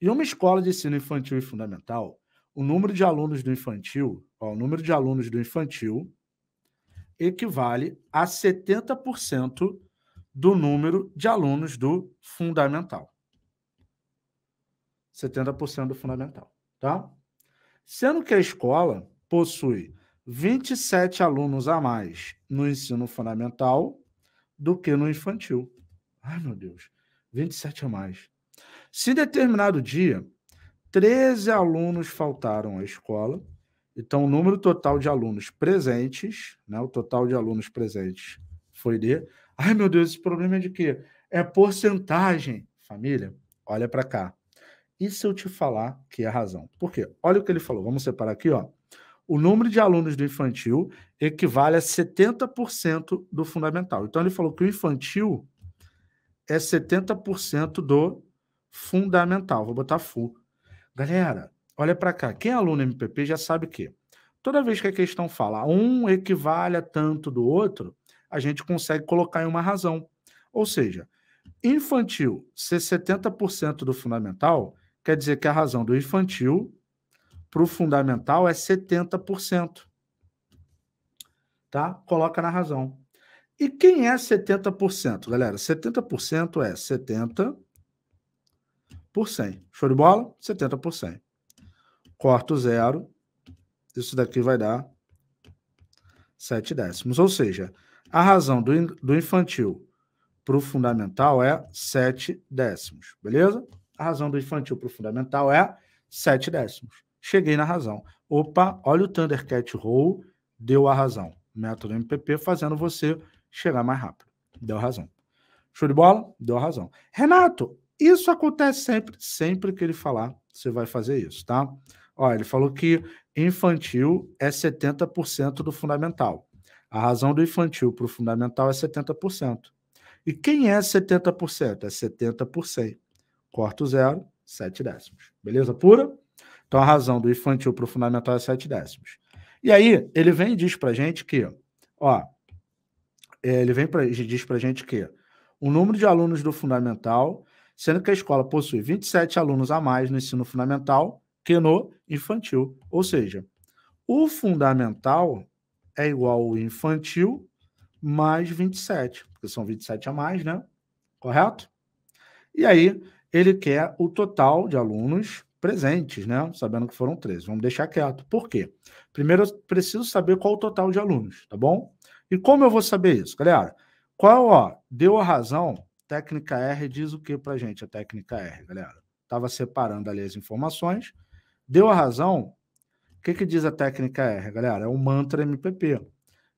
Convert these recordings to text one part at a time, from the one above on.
Em uma escola de ensino infantil e fundamental, o número de alunos do infantil, ó, o número de alunos do infantil equivale a 70% do número de alunos do fundamental. 70% do fundamental, tá? Sendo que a escola possui 27 alunos a mais no ensino fundamental do que no infantil. Ai, meu Deus, 27 a mais. Se determinado dia 13 alunos faltaram à escola, então o número total de alunos presentes, né, o total de alunos presentes foi de. Ai meu Deus, esse problema é de quê? É porcentagem. Família, olha para cá. E se eu te falar que é a razão? Por quê? Olha o que ele falou. Vamos separar aqui, ó. O número de alunos do infantil equivale a 70% do fundamental. Então ele falou que o infantil é 70% do fundamental. Vou botar full Galera, olha para cá. Quem é aluno MPP já sabe que toda vez que a questão fala um equivale a tanto do outro, a gente consegue colocar em uma razão. Ou seja, infantil ser 70% do fundamental, quer dizer que a razão do infantil para o fundamental é 70%. Tá? Coloca na razão. E quem é 70%? Galera, 70% é 70 por 100. Show de bola? 70 por 100. Corto zero. Isso daqui vai dar 7 décimos. Ou seja, a razão do, do infantil para o fundamental é 7 décimos. Beleza? A razão do infantil para o fundamental é 7 décimos. Cheguei na razão. Opa, olha o Thundercat Roll, deu a razão. Método MPP fazendo você chegar mais rápido. Deu razão. Show de bola? Deu razão. Renato, isso acontece sempre, sempre que ele falar, você vai fazer isso, tá? Olha, ele falou que infantil é 70% do fundamental. A razão do infantil para o fundamental é 70%. E quem é 70%? É 70 por Corta o zero, 7 décimos. Beleza pura? Então a razão do infantil para o fundamental é 7 décimos. E aí, ele vem e diz para gente que, ó, é, ele vem e diz para gente que o número de alunos do fundamental sendo que a escola possui 27 alunos a mais no ensino fundamental que no infantil. Ou seja, o fundamental é igual ao infantil mais 27, porque são 27 a mais, né? Correto? E aí, ele quer o total de alunos presentes, né? Sabendo que foram 13. Vamos deixar quieto. Por quê? Primeiro, eu preciso saber qual o total de alunos, tá bom? E como eu vou saber isso, galera? Qual, ó, deu a razão Técnica R diz o que para gente a técnica R, galera? Estava separando ali as informações, deu a razão. O que, que diz a técnica R, galera? É o mantra MPP.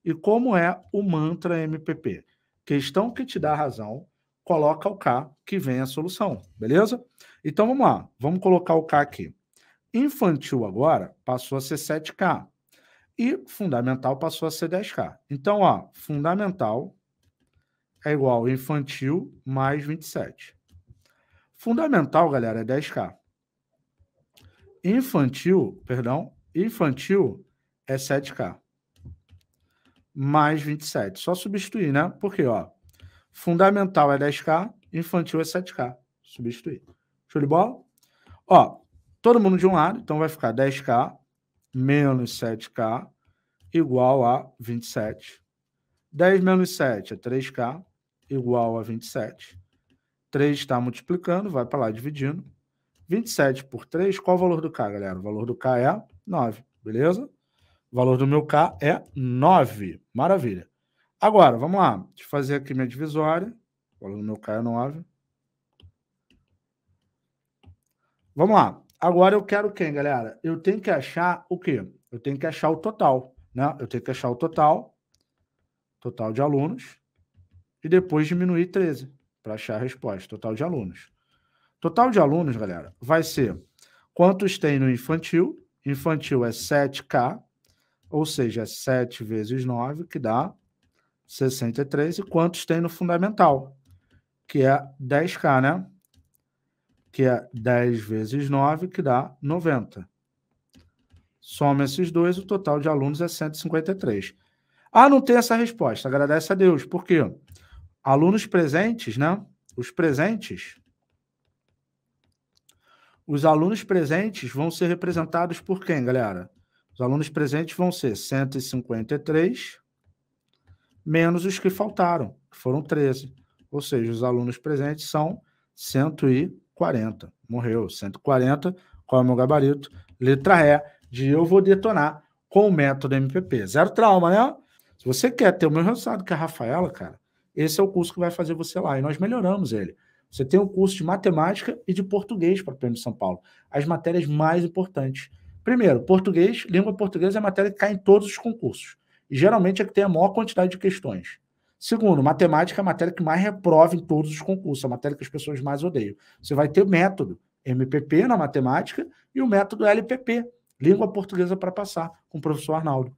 E como é o mantra MPP? Questão que te dá a razão, coloca o K que vem a solução, beleza? Então vamos lá, vamos colocar o K aqui. Infantil agora passou a ser 7K e fundamental passou a ser 10K. Então, ó, fundamental é igual infantil mais 27. Fundamental, galera, é 10K. Infantil, perdão, infantil é 7K. Mais 27. Só substituir, né? Porque, ó, fundamental é 10K, infantil é 7K. Substituir. Show de bola? Ó, todo mundo de um lado, então vai ficar 10K menos 7K igual a 27. 10 menos 7 é 3K igual a 27. 3 está multiplicando, vai para lá dividindo. 27 por 3, qual o valor do K, galera? O valor do K é 9, beleza? O valor do meu K é 9. Maravilha. Agora, vamos lá. Deixa eu fazer aqui minha divisória. O valor do meu K é 9. Vamos lá. Agora eu quero quem, galera? Eu tenho que achar o quê? Eu tenho que achar o total, né? Eu tenho que achar o total, total de alunos e depois diminuir 13 para achar a resposta, total de alunos. Total de alunos, galera, vai ser quantos tem no infantil. Infantil é 7K, ou seja, 7 é vezes 9, que dá 63. E quantos tem no fundamental, que é 10K, né? Que é 10 vezes 9, que dá 90. Soma esses dois, o total de alunos é 153. Ah, não tem essa resposta. Agradece a Deus. Por quê? Alunos presentes, né? Os presentes. Os alunos presentes vão ser representados por quem, galera? Os alunos presentes vão ser 153 menos os que faltaram, que foram 13. Ou seja, os alunos presentes são 140. Morreu 140. Qual é o meu gabarito? Letra E de eu vou detonar com o método MPP. Zero trauma, né? Se você quer ter o meu resultado que a Rafaela, cara, esse é o curso que vai fazer você lá. E nós melhoramos ele. Você tem o um curso de matemática e de português para o PM São Paulo. As matérias mais importantes. Primeiro, português, língua portuguesa é a matéria que cai em todos os concursos. E geralmente é que tem a maior quantidade de questões. Segundo, matemática é a matéria que mais reprova em todos os concursos, a matéria que as pessoas mais odeiam. Você vai ter método MPP na matemática e o método LPP, língua portuguesa para passar, com o professor Arnaldo.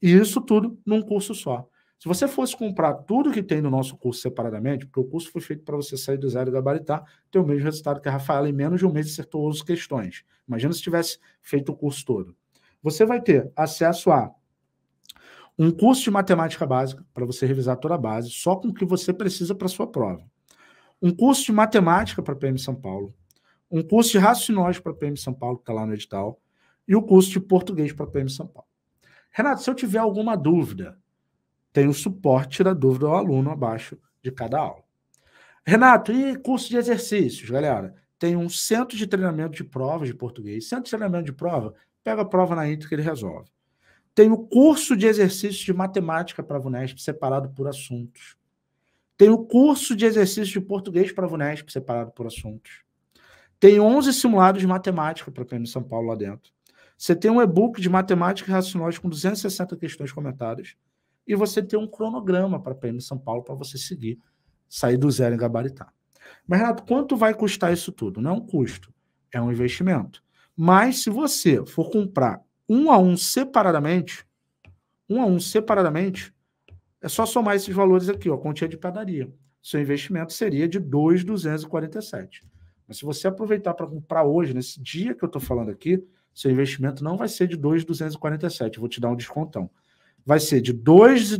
E isso tudo num curso só. Se você fosse comprar tudo que tem no nosso curso separadamente, porque o curso foi feito para você sair do zero e gabaritar, ter o mesmo resultado que a Rafaela, em menos de um mês acertou 11 questões. Imagina se tivesse feito o curso todo. Você vai ter acesso a um curso de matemática básica, para você revisar toda a base, só com o que você precisa para sua prova. Um curso de matemática para PM São Paulo. Um curso de raciocínio para PM São Paulo, que está lá no edital. E o curso de português para PM São Paulo. Renato, se eu tiver alguma dúvida, tem o suporte Tira Dúvida ao Aluno abaixo de cada aula. Renato, e curso de exercícios, galera? Tem um centro de treinamento de provas de português. Centro de treinamento de prova, pega a prova na íntegra que ele resolve. Tem o curso de exercícios de matemática para a VUNESP, separado por assuntos. Tem o curso de exercícios de português para a VUNESP, separado por assuntos. Tem 11 simulados de matemática para a PM é São Paulo lá dentro. Você tem um e-book de matemática e racionais com 260 questões comentadas e você ter um cronograma para a PM São Paulo para você seguir, sair do zero e gabaritar. Mas, Renato, quanto vai custar isso tudo? Não é um custo, é um investimento. Mas se você for comprar um a um separadamente, um a um separadamente, é só somar esses valores aqui, ó, quantia de padaria. Seu investimento seria de 2,247. Mas se você aproveitar para comprar hoje, nesse dia que eu estou falando aqui, seu investimento não vai ser de 2,247. Vou te dar um descontão vai ser de 2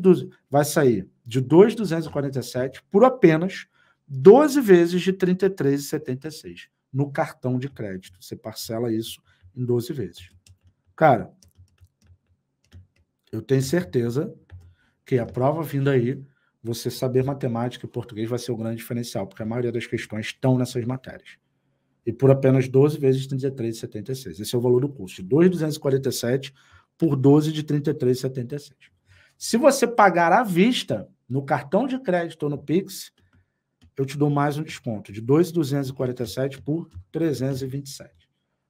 vai sair de 2,247 por apenas 12 vezes de 33,76 no cartão de crédito. Você parcela isso em 12 vezes. Cara, eu tenho certeza que a prova vindo aí, você saber matemática e português vai ser o grande diferencial, porque a maioria das questões estão nessas matérias. E por apenas 12 vezes 33,76. Esse é o valor do custo. De 2,247 por 12 de 33.77. Se você pagar à vista no cartão de crédito ou no Pix, eu te dou mais um desconto de 2,247 por 327.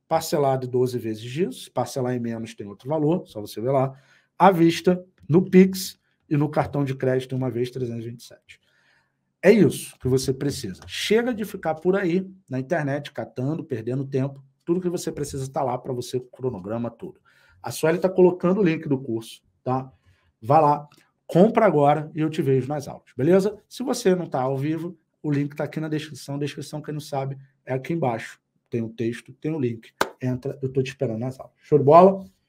Parcelado 12 vezes disso, parcelar em menos tem outro valor, só você ver lá. À vista, no Pix e no cartão de crédito, uma vez 327. É isso que você precisa. Chega de ficar por aí na internet, catando, perdendo tempo. Tudo que você precisa está lá para você, o cronograma, tudo. A Sueli está colocando o link do curso, tá? Vá lá, compra agora e eu te vejo nas aulas, beleza? Se você não está ao vivo, o link está aqui na descrição. Descrição, quem não sabe, é aqui embaixo. Tem o um texto, tem o um link. Entra, eu estou te esperando nas aulas. Show de bola?